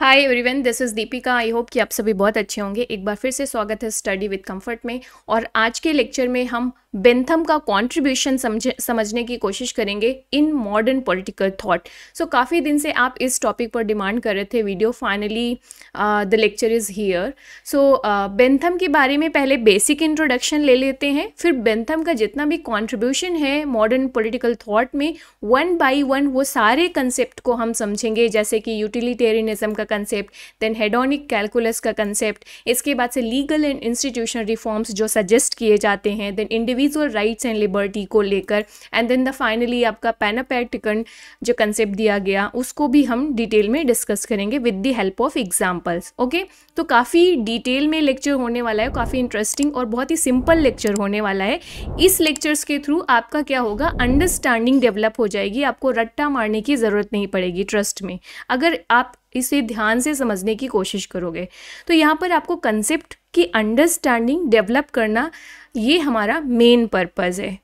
Hi everyone this is Deepika I hope कि आप सभी बहुत अच्छे होंगे एक बार फिर से स्वागत है स्टडी विद कंफर्ट में और आज के लेक्चर में हम बेंथम का कंट्रीब्यूशन समझ समझने की कोशिश करेंगे in modern political thought so काफ़ी दिन से आप इस टॉपिक पर डिमांड कर रहे थे video finally the lecture is here so Bentham के बारे में पहले बेसिक इंट्रोडक्शन ले लेते हैं फिर बेंथम का जितना भी कॉन्ट्रीब्यूशन है मॉडर्न पोलिटिकल थाट में वन बाई वन वो सारे कंसेप्ट को हम समझेंगे जैसे कि यूटिलिटेरियनिज्म का कंसेप्ट देन हेडोनिक कैलकुलस का कंसेप्ट इसके बाद से लीगल एंड इंस्टीट्यूशनल रिफॉर्म्स जो सजेस्ट किए जाते हैं then individual rights and liberty को लेकर एंड देन द फाइनली आपका पैनापैटिकन जो कंसेप्ट दिया गया उसको भी हम डिटेल में डिस्कस करेंगे with the help of examples okay तो काफ़ी डिटेल में लेक्चर होने वाला है काफ़ी इंटरेस्टिंग और बहुत ही सिंपल लेक्चर होने वाला है इस लेक्चर्स के थ्रू आपका क्या होगा अंडरस्टैंडिंग डेवलप हो जाएगी आपको रट्टा मारने की ज़रूरत नहीं पड़ेगी ट्रस्ट में अगर आप इसे ध्यान से समझने की कोशिश करोगे तो यहाँ पर आपको कंसेप्ट की अंडरस्टैंडिंग डेवलप करना ये हमारा मेन पर्पज़ है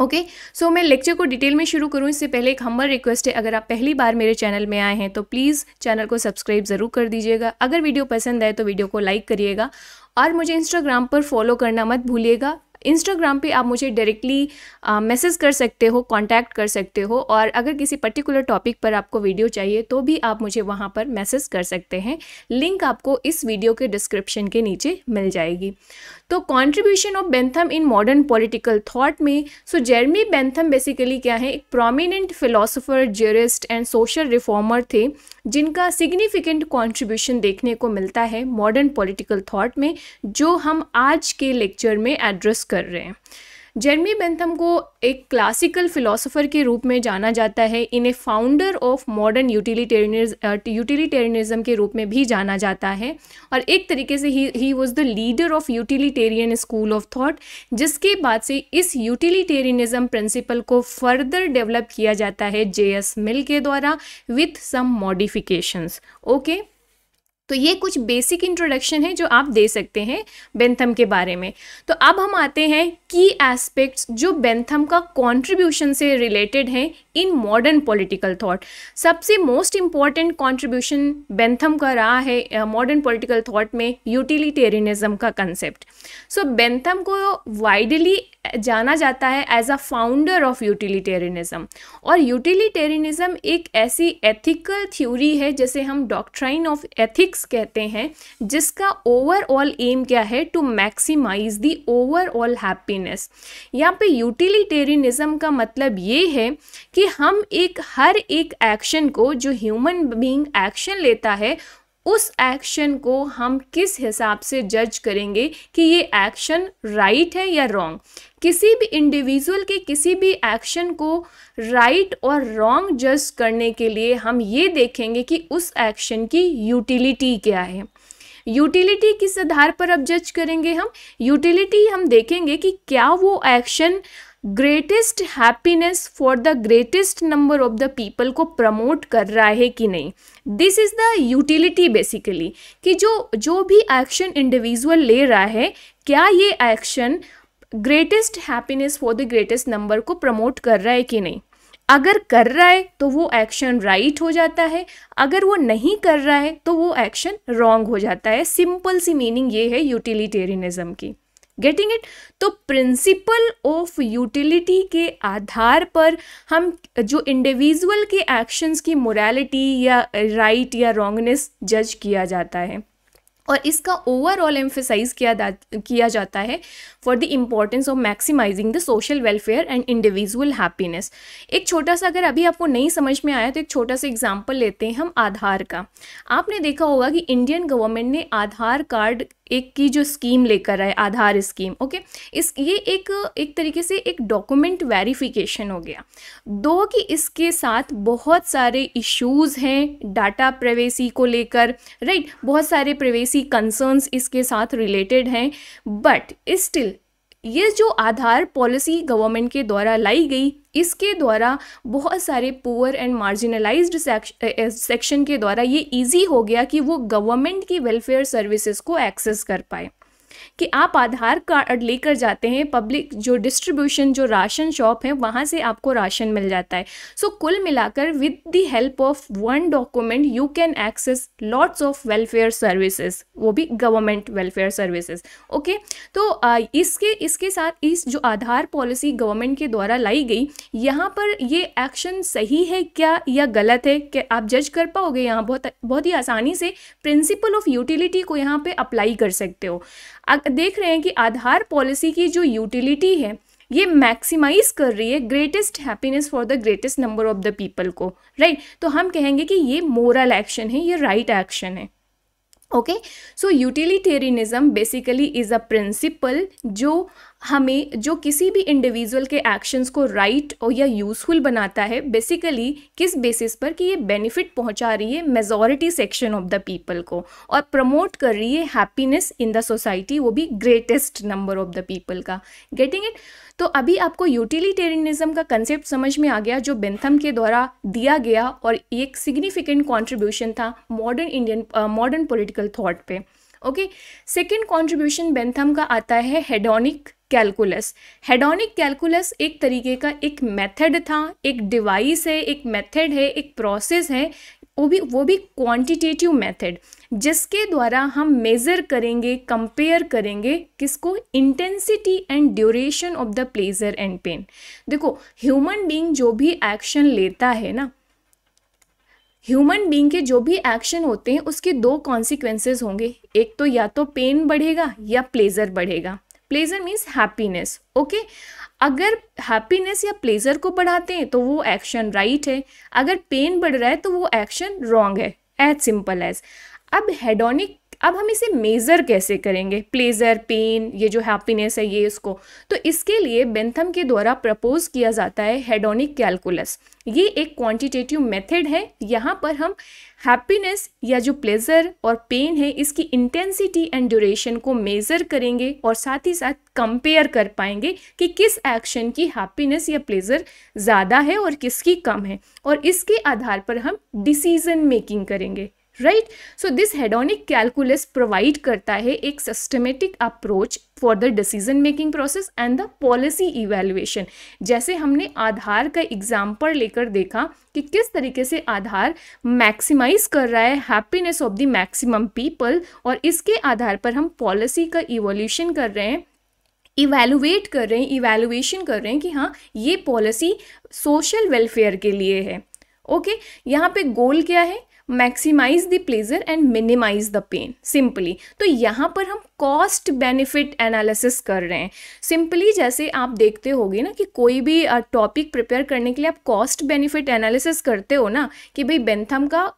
ओके okay, सो so मैं लेक्चर को डिटेल में शुरू करूं इससे पहले एक हम्बल रिक्वेस्ट है अगर आप पहली बार मेरे चैनल में आए हैं तो प्लीज़ चैनल को सब्सक्राइब ज़रूर कर दीजिएगा अगर वीडियो पसंद आए तो वीडियो को लाइक करिएगा और मुझे इंस्टाग्राम पर फॉलो करना मत भूलिएगा इंस्टाग्राम पे आप मुझे डायरेक्टली मैसेज uh, कर सकते हो कांटेक्ट कर सकते हो और अगर किसी पर्टिकुलर टॉपिक पर आपको वीडियो चाहिए तो भी आप मुझे वहाँ पर मैसेज कर सकते हैं लिंक आपको इस वीडियो के डिस्क्रिप्शन के नीचे मिल जाएगी तो contribution of Bentham in modern political thought में सो जेरमी बेंथम बेसिकली क्या है एक prominent philosopher jurist and social reformer थे जिनका सिग्निफिकेंट कॉन्ट्रीब्यूशन देखने को मिलता है मॉडर्न पॉलिटिकल थाट में जो हम आज के लेक्चर में एड्रेस कर रहे हैं जर्मी बेंथम को एक क्लासिकल फिलोसोफर के रूप में जाना जाता है इन्हें founder of modern utilitarianism utilitarianism के रूप में भी जाना जाता है और एक तरीके से ही ही was the leader of utilitarian school of thought जिसके बाद से इस यूटिलिटेरियनिज्म प्रिंसिपल को फर्दर डेवलप किया जाता है जे एस मिल के द्वारा विथ सम मॉडिफिकेशंस ओके तो ये कुछ बेसिक इंट्रोडक्शन है जो आप दे सकते हैं बेंथम के बारे में तो अब हम आते हैं की एस्पेक्ट्स जो बेंथम का कॉन्ट्रीब्यूशन से रिलेटेड हैं इन मॉडर्न पॉलिटिकल थॉट सबसे मोस्ट इम्पॉर्टेंट कॉन्ट्रीब्यूशन बेंथम का रहा है मॉडर्न पॉलिटिकल थॉट में यूटिलिटेरियनिज्म का कंसेप्ट सो बेंथम को वाइडली जाना जाता है as a founder of utilitarianism और यूटिलिटेरियनिज्म एक ऐसी एथिकल थ्योरी है जैसे हम डॉक्ट्राइन ऑफ एथिक्स कहते हैं जिसका ओवरऑल एम क्या है to maximise the overall happiness यहाँ पे यूटिलिटेरियनिज्म का मतलब ये है कि कि हम एक हर एक एक्शन को जो ह्यूमन बीइंग एक्शन लेता है उस एक्शन को हम किस हिसाब से जज करेंगे कि ये एक्शन राइट right है या रॉन्ग किसी भी इंडिविजुअल के किसी भी एक्शन को राइट right और रॉन्ग जज करने के लिए हम ये देखेंगे कि उस एक्शन की यूटिलिटी क्या है यूटिलिटी किस आधार पर अब जज करेंगे हम यूटिलिटी हम देखेंगे कि क्या वो action greatest happiness for the greatest number of the people को प्रमोट कर रहा है कि नहीं this is the utility basically कि जो जो भी एक्शन इंडिविजुअल ले रहा है क्या ये action greatest happiness for the greatest number को प्रमोट कर रहा है कि नहीं अगर कर रहा है तो वो एक्शन राइट right हो जाता है अगर वो नहीं कर रहा है तो वो एक्शन रॉन्ग हो जाता है सिंपल सी मीनिंग ये है यूटिलिटेरियनिज़म की गेटिंग इट तो प्रिंसिपल ऑफ यूटिलिटी के आधार पर हम जो इंडिविजुअल के एक्शंस की मोरालिटी या राइट right या रॉन्गनेस जज किया जाता है और इसका ओवरऑल एम्फेसाइज किया किया जाता है for the importance of maximising the social welfare and individual happiness एक छोटा सा अगर अभी आपको नहीं समझ में आया तो एक छोटा सा एग्जाम्पल लेते हैं हम आधार का आपने देखा होगा कि इंडियन गवर्नमेंट ने आधार कार्ड एक की जो स्कीम लेकर आए आधार स्कीम ओके इस ये एक एक तरीके से एक डॉक्यूमेंट वेरिफिकेशन हो गया दो कि इसके साथ बहुत सारे इश्यूज हैं डाटा प्रवेसी को लेकर राइट बहुत सारे प्रवेसी कंसर्न्स इसके साथ रिलेटेड हैं बट स्टिल ये जो आधार पॉलिसी गवर्नमेंट के द्वारा लाई गई इसके द्वारा बहुत सारे पुअर एंड मार्जिनलाइज्ड सेक्शन के द्वारा ये इजी हो गया कि वो गवर्नमेंट की वेलफेयर सर्विसेज को एक्सेस कर पाए कि आप आधार कार्ड लेकर जाते हैं पब्लिक जो डिस्ट्रीब्यूशन जो राशन शॉप है वहाँ से आपको राशन मिल जाता है सो so, कुल मिलाकर with the help of one document you can access lots of welfare services वो भी गवर्नमेंट वेलफेयर सर्विसेज ओके तो आ, इसके इसके साथ इस जो आधार पॉलिसी गवर्नमेंट के द्वारा लाई गई यहाँ पर ये एक्शन सही है क्या या गलत है क्या आप जज कर पाओगे यहाँ बहुत बहुत ही आसानी से प्रिंसिपल ऑफ यूटिलिटी को यहाँ पे अप्लाई कर सकते हो देख रहे हैं कि आधार पॉलिसी की जो यूटिलिटी है ये मैक्सिमाइज कर रही है greatest happiness for the greatest number of the people को राइट right? तो हम कहेंगे कि ये मोरल एक्शन है ये राइट right एक्शन है okay so utilitarianism basically is a principle जो हमें जो किसी भी इंडिविजुअल के एक्शंस को राइट right और या यूज़फुल बनाता है बेसिकली किस बेसिस पर कि ये बेनिफिट पहुंचा रही है majority section of the people को और प्रमोट कर रही है हैप्पीनेस इन द सोसाइटी वो भी greatest number of the people का गेटिंग इट तो अभी आपको यूटिलिटेरियनिज्म का कंसेप्ट समझ में आ गया जो बेंथम के द्वारा दिया गया और एक सिग्निफिकेंट कॉन्ट्रीब्यूशन था modern Indian modern political thought पे ओके सेकेंड कॉन्ट्रीब्यूशन बेंथम का आता है हेडोनिक कैलकुलस हेडोनिक कैलकुलस एक तरीके का एक मेथड था एक डिवाइस है एक मेथड है एक प्रोसेस है वो भी वो भी क्वांटिटेटिव मेथड जिसके द्वारा हम मेज़र करेंगे कंपेयर करेंगे किसको intensity and duration of the pleasure and pain देखो ह्यूमन बीइंग जो भी एक्शन लेता है ना ह्यूमन बीइंग के जो भी एक्शन होते हैं उसके दो कॉन्सिक्वेंसेज होंगे एक तो या तो पेन बढ़ेगा या प्लेजर बढ़ेगा प्लेजर मीन्स हैप्पीनेस ओके अगर हैप्पीनेस या प्लेजर को बढ़ाते हैं तो वो एक्शन राइट right है अगर पेन बढ़ रहा है तो वो एक्शन रॉन्ग है एज सिंपल एज अब हेडोनिक अब हम इसे मेज़र कैसे करेंगे प्लेजर पेन ये जो हैप्पीनेस है ये इसको तो इसके लिए बेंथम के द्वारा प्रपोज किया जाता है हेडोनिक कैलकुलस ये एक क्वांटिटेटिव मेथड है यहाँ पर हम हैप्पीनेस या जो प्लेजर और पेन है इसकी इंटेंसिटी एंड ड्यूरेशन को मेज़र करेंगे और साथ ही साथ कंपेयर कर पाएंगे कि किस एक्शन की हैप्पीनेस या प्लेजर ज़्यादा है और किसकी कम है और इसके आधार पर हम डिसीज़न मेकिंग करेंगे right so this hedonic calculus provide करता है एक systematic approach for the decision making process and the policy evaluation जैसे हमने आधार का एग्जाम्पल लेकर देखा कि किस तरीके से आधार मैक्सिमाइज कर रहा है happiness of the maximum people और इसके आधार पर हम पॉलिसी का इवोल्यूशन कर रहे हैं इवेलुएट कर रहे हैं इवेलुएशन कर रहे हैं कि हाँ ये पॉलिसी सोशल वेलफेयर के लिए है ओके okay? यहाँ पे गोल क्या है maximise the pleasure and minimise the pain simply तो यहाँ पर हम कॉस्ट बेनिफिट एनालिसिस कर रहे हैं सिंपली जैसे आप देखते होगे ना कि कोई भी टॉपिक प्रिपेयर करने के लिए आप कॉस्ट बेनिफिट एनालिसिस करते हो ना कि भाई बेंथम का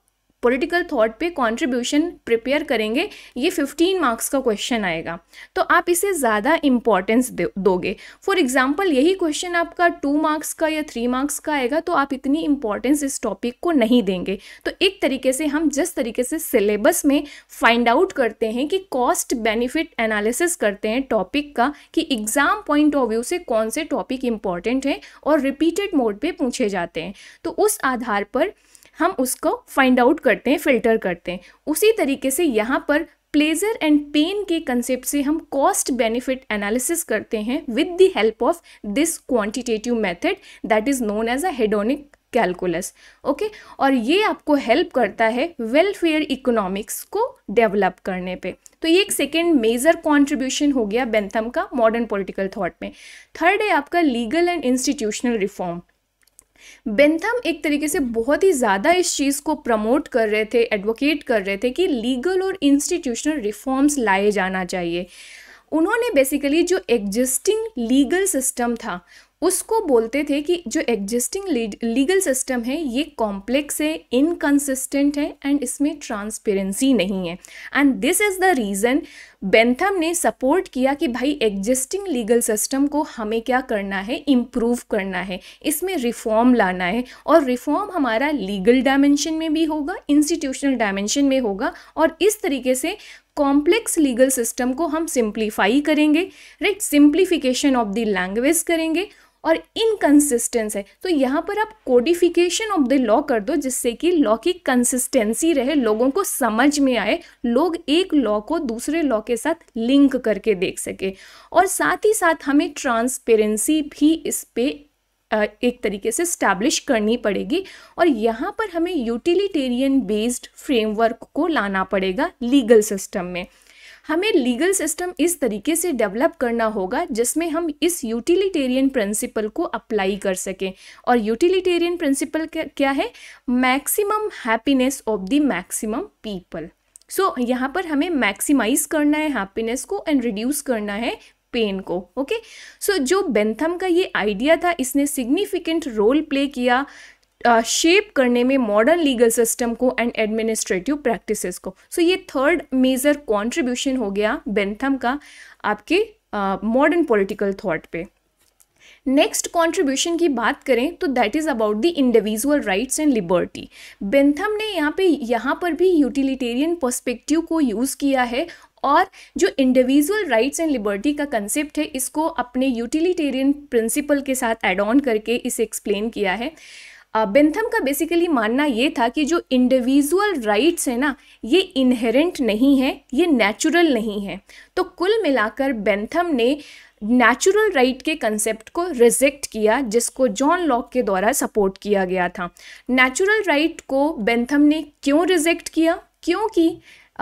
पॉलिटिकल थॉट पे कंट्रीब्यूशन प्रिपेयर करेंगे ये 15 मार्क्स का क्वेश्चन आएगा तो आप इसे ज़्यादा इम्पॉर्टेंस दोगे फॉर एग्जाम्पल यही क्वेश्चन आपका टू मार्क्स का या थ्री मार्क्स का आएगा तो आप इतनी इम्पॉर्टेंस इस टॉपिक को नहीं देंगे तो एक तरीके से हम जिस तरीके से सिलेबस में फाइंड आउट करते हैं कि कॉस्ट बेनिफिट एनालिसिस करते हैं टॉपिक का कि एग्ज़ाम पॉइंट ऑफ व्यू से कौन से टॉपिक इम्पॉर्टेंट हैं और रिपीटेड मोड पर पूछे जाते हैं तो उस आधार पर हम उसको फाइंड आउट करते हैं फिल्टर करते हैं उसी तरीके से यहाँ पर प्लेजर एंड पेन के कंसेप्ट से हम कॉस्ट बेनिफिट एनालिसिस करते हैं with the help of this quantitative method that is known as a hedonic calculus okay और ये आपको हेल्प करता है वेलफेयर इकोनॉमिक्स को डेवलप करने पे तो ये एक सेकेंड मेजर कॉन्ट्रीब्यूशन हो गया बेंथम का मॉडर्न पॉलिटिकल थॉट में थर्ड है आपका legal and institutional reform Bentham एक तरीके से बहुत ही ज़्यादा इस चीज़ को प्रमोट कर रहे थे एडवोकेट कर रहे थे कि लीगल और इंस्टीट्यूशनल रिफॉर्म्स लाए जाना चाहिए उन्होंने बेसिकली जो एग्जिस्टिंग लीगल सिस्टम था उसको बोलते थे कि जो एग्जिस्टिंग लीगल सिस्टम है ये कॉम्प्लेक्स है इनकन्सिस्टेंट है एंड इसमें ट्रांसपेरेंसी नहीं है and this is the reason Bentham ने सपोर्ट किया कि भाई एग्जिस्टिंग लीगल सिस्टम को हमें क्या करना है इम्प्रूव करना है इसमें रिफॉर्म लाना है और रिफॉर्म हमारा लीगल डायमेंशन में भी होगा इंस्टीट्यूशनल डायमेंशन में होगा और इस तरीके से कॉम्प्लेक्स लीगल सिस्टम को हम सिंप्लीफाई करेंगे right simplification of the language करेंगे और इनकन्सिस्टेंस है तो यहाँ पर आप कोडिफिकेशन ऑफ द लॉ कर दो जिससे कि लॉ की कंसिस्टेंसी रहे लोगों को समझ में आए लोग एक लॉ को दूसरे लॉ के साथ लिंक करके देख सके और साथ ही साथ हमें ट्रांसपेरेंसी भी इस पर एक तरीके से स्टैब्लिश करनी पड़ेगी और यहाँ पर हमें यूटिलिटेरियन बेस्ड फ्रेमवर्क को लाना पड़ेगा लीगल सिस्टम में हमें लीगल सिस्टम इस तरीके से डेवलप करना होगा जिसमें हम इस यूटिलिटेरियन प्रिंसिपल को अप्लाई कर सकें और यूटिलिटेरियन प्रिंसिपल क्या है maximum happiness of the maximum people so यहाँ पर हमें मैक्सिमाइज करना है हैप्पीनेस को एंड रिड्यूस करना है पेन को ओके okay? सो so, जो बेंथम का ये आइडिया था इसने सिग्निफिकेंट रोल प्ले किया शेप करने में मॉडर्न लीगल सिस्टम को एंड एडमिनिस्ट्रेटिव प्रैक्टिसेस को सो so, ये थर्ड मेजर कंट्रीब्यूशन हो गया बेंथम का आपके मॉडर्न पॉलिटिकल थॉट पे नेक्स्ट कंट्रीब्यूशन की बात करें तो that is about the individual rights and liberty Bentham ने यहाँ पे यहाँ पर भी यूटिलिटेरियन पर्स्पेक्टिव को यूज़ किया है और जो इंडिविजुअल राइट्स एंड लिबर्टी का कंसेप्ट है इसको अपने यूटिलिटेरियन प्रिंसिपल के साथ एड ऑन करके इसे एक्सप्लेन किया है बेंथम का बेसिकली मानना ये था कि जो इंडिविजुअल राइट्स है ना ये इनहेरेंट नहीं है ये नेचुरल नहीं है तो कुल मिलाकर बेंथम ने नेचुरल राइट के कंसेप्ट को रिजेक्ट किया जिसको जॉन लॉक के द्वारा सपोर्ट किया गया था नेचुरल राइट को बेंथम ने क्यों रिजेक्ट किया क्योंकि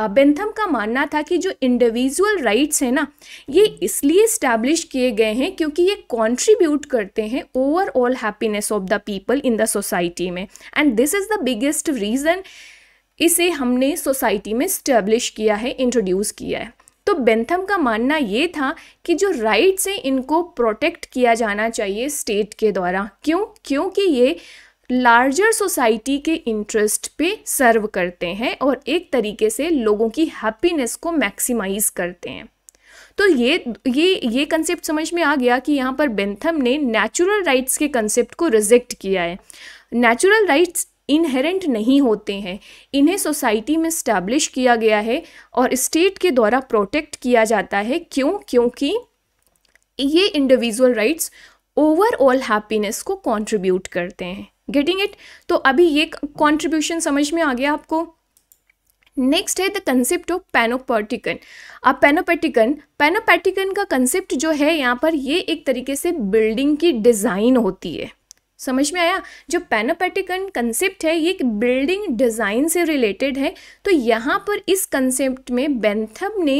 बेंथम का मानना था कि जो इंडिविजुअल राइट्स हैं ना ये इसलिए इस्टेब्लिश किए गए हैं क्योंकि ये कॉन्ट्रीब्यूट करते हैं overall happiness of the people in the society में and this is the biggest reason इसे हमने सोसाइटी में इस्टेब्लिश किया है इंट्रोड्यूस किया है तो बेंथम का मानना ये था कि जो राइट्स हैं इनको प्रोटेक्ट किया जाना चाहिए स्टेट के द्वारा क्यों क्योंकि ये लार्जर सोसाइटी के इंटरेस्ट पे सर्व करते हैं और एक तरीके से लोगों की हैप्पीनेस को मैक्सिमाइज करते हैं तो ये ये ये कंसेप्ट समझ में आ गया कि यहाँ पर बेंथम ने नेचुरल राइट्स के कंसेप्ट को रिजेक्ट किया है नेचुरल राइट्स इनहेरेंट नहीं होते हैं इन्हें सोसाइटी में स्टैब्लिश किया गया है और स्टेट के द्वारा प्रोटेक्ट किया जाता है क्यों क्योंकि ये इंडिविजुअल राइट्स ओवरऑल हैप्पीनेस को कंट्रीब्यूट करते हैं गेटिंग इट तो अभी ये कॉन्ट्रीब्यूशन समझ में आ गया आपको नेक्स्ट है द कंसेप्ट ऑफ पैनोपर्टिकन अब पेनोपेटिकन पेनोपेटिकन का कंसेप्ट जो है यहाँ पर ये एक तरीके से बिल्डिंग की डिज़ाइन होती है समझ में आया जो पैनोपेटिकन कंसेप्ट है ये एक बिल्डिंग डिज़ाइन से रिलेटेड है तो यहाँ पर इस कंसेप्ट में बेंथम ने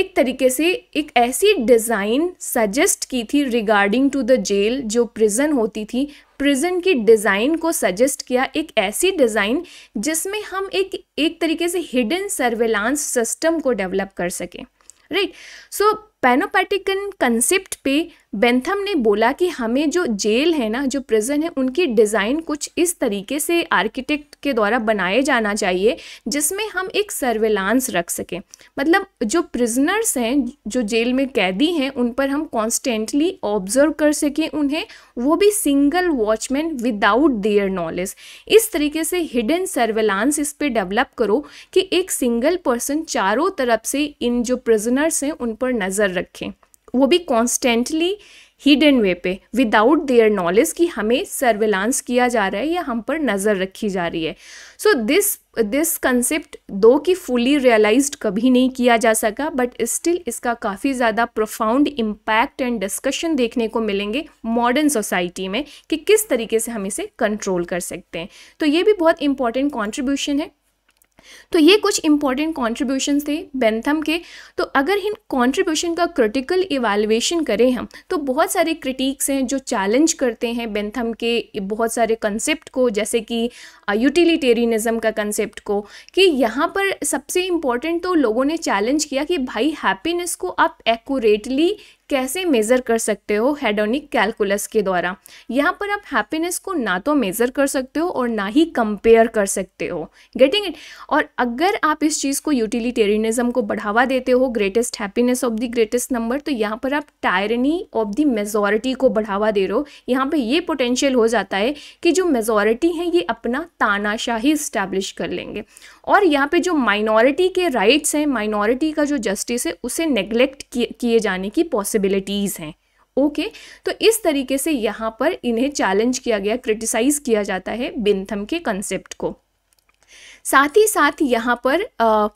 एक तरीके से एक ऐसी डिज़ाइन सजेस्ट की थी रिगार्डिंग टू द जेल जो प्रिजन होती थी प्रिजन की डिज़ाइन को सजेस्ट किया एक ऐसी डिज़ाइन जिसमें हम एक एक तरीके से हिडन सर्वेलांस सिस्टम को डेवलप कर सकें राइट सो पैनोपैटिकन कंसेप्ट पे बेंथम ने बोला कि हमें जो जेल है ना जो प्रिजन है उनकी डिज़ाइन कुछ इस तरीके से आर्किटेक्ट के द्वारा बनाए जाना चाहिए जिसमें हम एक सर्वेलांस रख सकें मतलब जो प्रिजनर्स हैं जो जेल में कैदी हैं उन पर हम कॉन्स्टेंटली ऑब्जर्व कर सकें उन्हें वो भी single watchman without their knowledge इस तरीके से हिडन सर्वेलांस इस पर डेवलप करो कि एक सिंगल पर्सन चारों तरफ से इन जो प्रिजनर्स हैं उन पर नज़र कर रखें वो भी कॉन्स्टेंटली हिडन वे पे विदाउट देयर नॉलेज कि हमें सर्वेलांस किया जा रहा है या हम पर नज़र रखी जा रही है सो दिस दिस कंसेप्ट दो कि फुली रियलाइज्ड कभी नहीं किया जा सका बट स्टिल इसका काफ़ी ज़्यादा प्रोफाउंड इम्पैक्ट एंड डिस्कशन देखने को मिलेंगे मॉडर्न सोसाइटी में कि किस तरीके से हम इसे कंट्रोल कर सकते हैं तो ये भी बहुत इंपॉर्टेंट कॉन्ट्रीब्यूशन है तो ये कुछ इंपॉर्टेंट कॉन्ट्रीब्यूशन थे बेंथम के तो अगर इन कॉन्ट्रीब्यूशन का क्रिटिकल इवेलुएशन करें हम तो बहुत सारे क्रिटिक्स हैं जो चैलेंज करते हैं बेंथम के बहुत सारे कंसेप्ट को जैसे कि यूटिलिटेरिनिज्म का कंसेप्ट को कि यहाँ पर सबसे इम्पॉर्टेंट तो लोगों ने चैलेंज किया कि भाई हैप्पीनेस को आप एकूरेटली कैसे मेज़र कर सकते हो हेडोनिक कैलकुलस के द्वारा यहाँ पर आप हैप्पीनेस को ना तो मेज़र कर सकते हो और ना ही कंपेयर कर सकते हो गेटिंग इट और अगर आप इस चीज़ को यूटिलिटेरियनिज्म को बढ़ावा देते हो greatest happiness of the greatest number तो यहाँ पर आप टायरनी ऑफ द मेजोरिटी को बढ़ावा दे रहे हो यहाँ पर ये पोटेंशियल हो जाता है कि जो मेजोरिटी हैं ये अपना तानाशाही इस्टेब्लिश कर लेंगे और यहाँ पे जो माइनॉरिटी के राइट्स हैं माइनॉरिटी का जो जस्टिस है उसे नेग्लेक्ट किए जाने की पॉसिबिलिटी पॉसिबिलिटीज़ हैं ओके okay, तो इस तरीके से यहाँ पर इन्हें चैलेंज किया गया क्रिटिसाइज़ किया जाता है बिनथम के कंसेप्ट को साथ ही साथ यहाँ पर आ,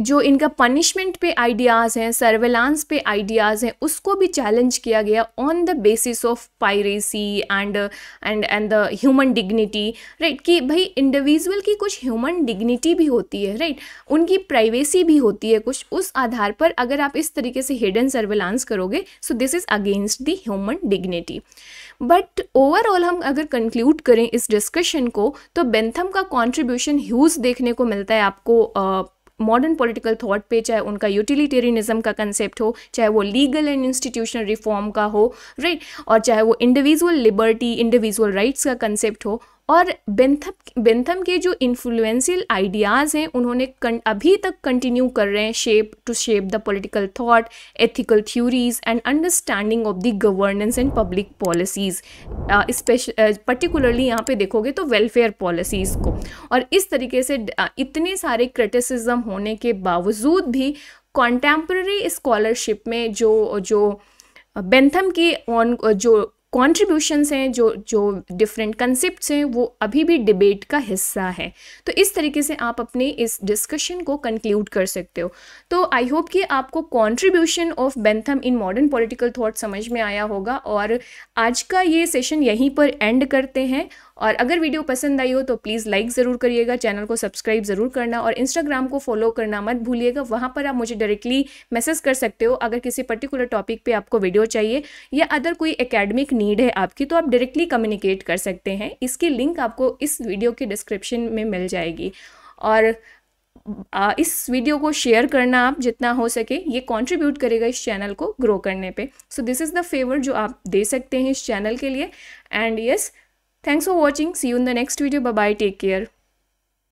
जो इनका पनिशमेंट पे आइडियाज़ हैं सर्वेलांस पे आइडियाज़ हैं उसको भी चैलेंज किया गया on the basis of privacy and and and the human dignity right कि भाई इंडिविजुअल की कुछ ह्यूमन डिग्निटी भी होती है राइट right? उनकी प्राइवेसी भी होती है कुछ उस आधार पर अगर आप इस तरीके से हिडन सर्वेलांस करोगे so this is against the human dignity but overall हम अगर कंक्लूड करें इस डिस्कशन को तो बेंथम का कॉन्ट्रीब्यूशन ह्यूज देखने को मिलता है आपको uh, मॉडर्न पॉलिटिकल थॉट पे चाहे उनका यूटिलिटेरियनिज्म का कंसेप्ट हो चाहे वो लीगल एंड इंस्टीट्यूशनल रिफॉर्म का हो राइट right? और चाहे वो इंडिविजुअल लिबर्टी इंडिविजुअल राइट्स का कंसेप्ट हो और बेंथम बेंथम के जो इन्फ्लुएंशियल आइडियाज़ हैं उन्होंने अभी तक कंटिन्यू कर रहे हैं shape to shape the political thought ethical theories and understanding of the governance and public policies स्पेश पर्टिकुलरली यहाँ पे देखोगे तो वेलफेयर पॉलिसीज़ को और इस तरीके से uh, इतने सारे क्रिटिसिज्म होने के बावजूद भी कॉन्टेम्प्रेरी स्कॉलरशिप में जो जो बेंथम की ऑन जो कॉन्ट्रीब्यूशंस हैं जो जो डिफरेंट कंसेप्ट हैं वो अभी भी डिबेट का हिस्सा है तो इस तरीके से आप अपने इस डिस्कशन को कंक्लूड कर सकते हो तो आई होप कि आपको contribution of Bentham in modern political thought समझ में आया होगा और आज का ये सेशन यहीं पर एंड करते हैं और अगर वीडियो पसंद आई हो तो प्लीज़ लाइक ज़रूर करिएगा चैनल को सब्सक्राइब ज़रूर करना और इंस्टाग्राम को फॉलो करना मत भूलिएगा वहाँ पर आप मुझे डायरेक्टली मैसेज कर सकते हो अगर किसी पर्टिकुलर टॉपिक पर आपको वीडियो चाहिए या अदर कोई अकेडमिक नीड है आपकी तो आप डायरेक्टली कम्युनिकेट कर सकते हैं इसकी लिंक आपको इस वीडियो के डिस्क्रिप्शन में मिल जाएगी और इस वीडियो को शेयर करना आप जितना हो सके ये कंट्रीब्यूट करेगा इस चैनल को ग्रो करने पे so this is the favour जो आप दे सकते हैं इस चैनल के लिए and yes yes, Thanks for watching. See you in the next video. Bye bye. Take care.